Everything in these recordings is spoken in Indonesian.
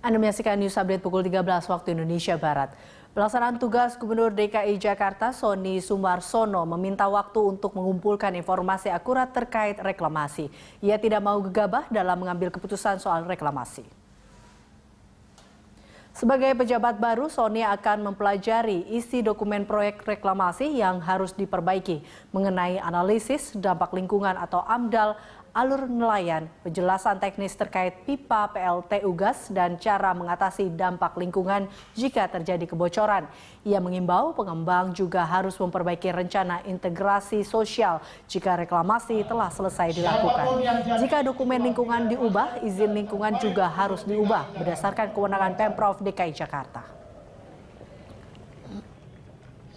Anda menyaksikan news update pukul 13 waktu Indonesia Barat. Pelaksanaan tugas Gubernur DKI Jakarta Sony Sumarsono meminta waktu untuk mengumpulkan informasi akurat terkait reklamasi. Ia tidak mau gegabah dalam mengambil keputusan soal reklamasi. Sebagai pejabat baru, Sony akan mempelajari isi dokumen proyek reklamasi yang harus diperbaiki mengenai analisis dampak lingkungan atau AMDAL, alur nelayan, penjelasan teknis terkait pipa PLTU gas dan cara mengatasi dampak lingkungan jika terjadi kebocoran. Ia mengimbau pengembang juga harus memperbaiki rencana integrasi sosial jika reklamasi telah selesai dilakukan. Jika dokumen lingkungan diubah, izin lingkungan juga harus diubah berdasarkan kewenangan Pemprov DKI Jakarta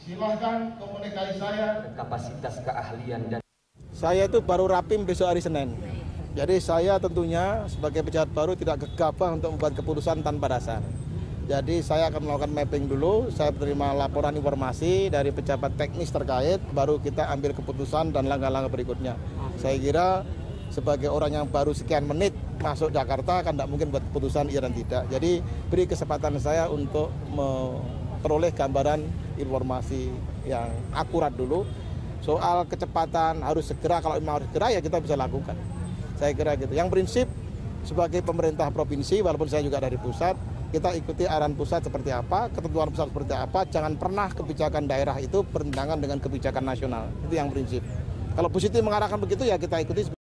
silahkan komunikasi saya kapasitas keahlian dan saya itu baru rapim besok hari Senin. Jadi saya tentunya sebagai pejabat baru tidak gegabah untuk membuat keputusan tanpa dasar. Jadi saya akan melakukan mapping dulu, saya terima laporan informasi dari pejabat teknis terkait, baru kita ambil keputusan dan langkah-langkah berikutnya. Saya kira sebagai orang yang baru sekian menit masuk Jakarta kan tidak mungkin buat keputusan iya dan tidak. Jadi beri kesempatan saya untuk memperoleh gambaran informasi yang akurat dulu Soal kecepatan harus segera, kalau memang harus segera ya kita bisa lakukan. Saya kira gitu. Yang prinsip sebagai pemerintah provinsi, walaupun saya juga dari pusat, kita ikuti arahan pusat seperti apa, ketentuan pusat seperti apa, jangan pernah kebijakan daerah itu bertentangan dengan kebijakan nasional. Itu yang prinsip. Kalau positif mengarahkan begitu ya kita ikuti.